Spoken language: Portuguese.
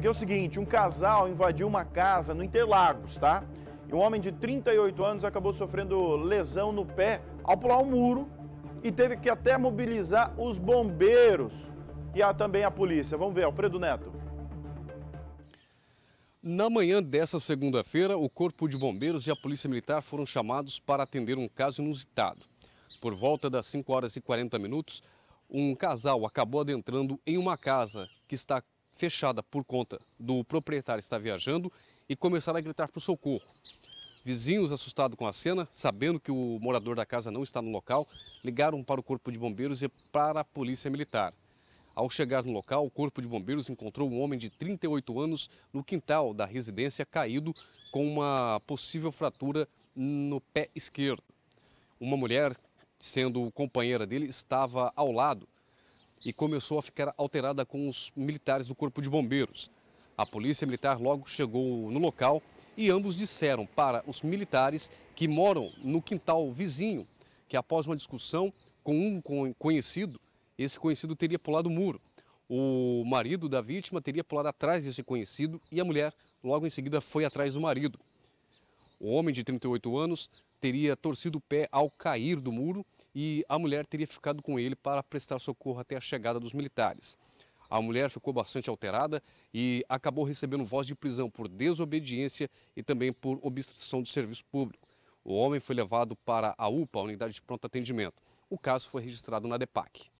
Porque é o seguinte, um casal invadiu uma casa no Interlagos, tá? E um homem de 38 anos acabou sofrendo lesão no pé ao pular um muro e teve que até mobilizar os bombeiros e a, também a polícia. Vamos ver, Alfredo Neto. Na manhã dessa segunda-feira, o Corpo de Bombeiros e a Polícia Militar foram chamados para atender um caso inusitado. Por volta das 5 horas e 40 minutos, um casal acabou adentrando em uma casa que está fechada por conta do proprietário estar viajando e começaram a gritar por socorro. Vizinhos assustados com a cena, sabendo que o morador da casa não está no local, ligaram para o Corpo de Bombeiros e para a Polícia Militar. Ao chegar no local, o Corpo de Bombeiros encontrou um homem de 38 anos no quintal da residência caído com uma possível fratura no pé esquerdo. Uma mulher, sendo companheira dele, estava ao lado e começou a ficar alterada com os militares do Corpo de Bombeiros. A polícia militar logo chegou no local e ambos disseram para os militares que moram no quintal vizinho que após uma discussão com um conhecido, esse conhecido teria pulado o muro. O marido da vítima teria pulado atrás desse conhecido e a mulher logo em seguida foi atrás do marido. O homem de 38 anos teria torcido o pé ao cair do muro e a mulher teria ficado com ele para prestar socorro até a chegada dos militares. A mulher ficou bastante alterada e acabou recebendo voz de prisão por desobediência e também por obstrução de serviço público. O homem foi levado para a UPA, a Unidade de Pronto Atendimento. O caso foi registrado na DEPAC.